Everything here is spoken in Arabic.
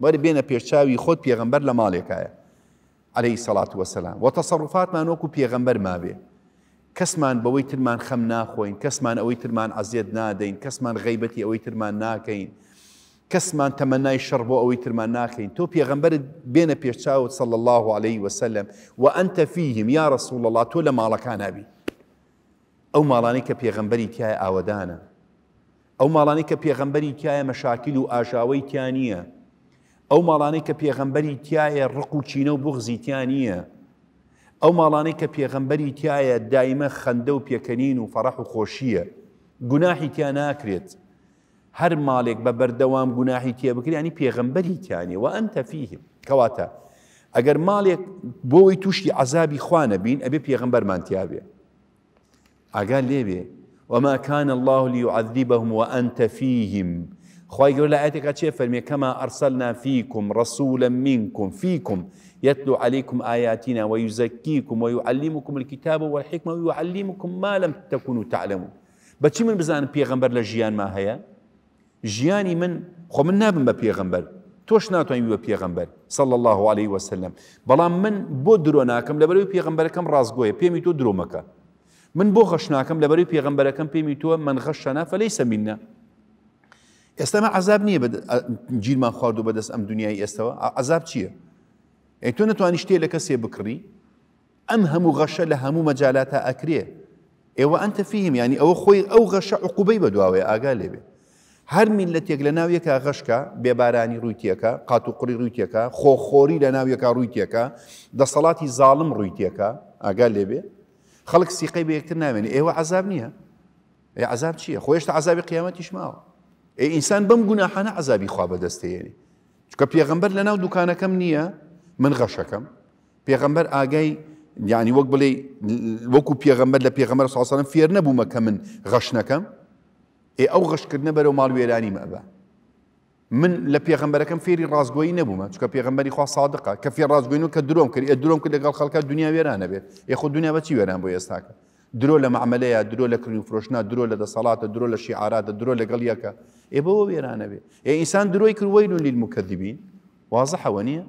بین پیرچاوی خود پیغمبر وەری بێنە پێشچاوی خۆت پێغمبەر لە ماڵێکایە عليهەی سەڵات وەسەلام وە تەسەڕفاتمان وەکو پێغمبەر مابێ کەسمان بەوەی ترمان خەم ناخۆین کەسمان ئەوەی ترمان ئازیێت نادەین کەسمان غیبەتی ئەوەی ترمان ناکەین کەسمان تەمەنای شەڕ بۆ ئەوەی ترمان ناکەین تو پیغمبر بین پێشچاوت صلی الله علیه و سلم و انت فیهم یا رسول الله تو لە ماڵەکان نبی ئەو ماڵانی کە پێغمبەری تایە ئاوەدانە ئەو ماڵانی کە پێغمبەری تایە مەشاکیل و ئاژاوەی تیان او مالانی که پیغمبری تیای رقو چینو بغزی تیان او مالانی که پیغمبری تیای دائما خنده و پیکنین و فرح و خوشیه گناهی تیا ناکرێت هەر ماڵێک بە بەردەوام گوناحی تێ بکرانی پیغمبری تیانێ و انت تەفیهم کواتا اگر مالک بوی توشی عذابی خوانه بین پیغمبر من تیاابێ اگر لیبه وما كان الله ليعذبهم وأنت فيهم خواهی گەور لە ئاەتێکا چێ فەرمێ کەما ئەرسەلنا فیکم ڕسوولە منکم يتلو عليكم آياتنا ويزكيكم ويعلمكم الكتاب والحكمة ويعلمكم ما لم تكونوا تعلمون بچی من بزان پیغمبر لجيان ما هيا جياني من خو من نابم بە پێغەمبەر تۆش ناتوانین بە پیغمبر صلى الله عليه وسلم بلا من بۆ ناكم لبرو پیغمبر بەرەوەی رازگوه ڕازگۆیە پێمی تۆ من بو خەش لبرو پیغمبر بەرەوەی پێغەمبەرەکەم من غشنا فليس منا ئێستامە عذاب نییە گیرمان خواردو بەدەست ئەم دنیای ئێستەوە عذاب چییە؟ ئەی تۆ نتوانانی شتێ لە کەسێ بکڕی ئەم هەموو غەشە لە هەموو مەجالاتە ئەکرێ ئێوە ئەتە فیم ینی ئەوە خۆی ئەو غەشە عقوبەی بەدواوێ ئاگا لێبێ هەر میل لە تێک لە ناویەکە غەشکە بێبارانی ڕوویتیەکە قات و قڕی ڕوویتیەکە خۆخۆری لە ناویەکە ڕوویتیەکە دەسەڵاتی زاڵم ڕوویتیەکە ئاگا لێبێ خەڵک سیقی بە یەکتر نامێنێ ئێوە عذاب نییە عذاب چییە خۆشتا عذابی قیامەتیش ماوە ئینسان بەم گوناحانە عذابی خوا بەدەستێنێ چکە پێغمبەر لە ناو دوکانەکەم نییە من غەشەکەم پێغمبەر ئاگای یعنی وەک بڵێ وەکو پێغمبەر لە پێغمبەر ساسانم فێر نەبوومەکە من غەشنەکەم ئێ ئەو غەشکردنە بەرەو ماڵوێرانی مەبە من لە پێغمبەرەکەم فێری ڕازگۆی نەبوومە چکە پێغمبەری خوا سادقە کە فێ ڕازگوین و کە درۆم کرد درۆم کرد لەگەڵ خەڵکە دنیا وێرانە بێت یخۆ دنیا بەچی وێران بۆ ئێستاکە درۆ لە معمەلەیە درۆ لە کردنی فرۆشنا درۆ لە دەسەڵاتە درۆ لە شیعاراتە درۆ لە گەڵیەکە إيه وێرانەبێ ئێ إيه درۆی کردوەی و لیل مکەدیبین وازە حەوە نییە؟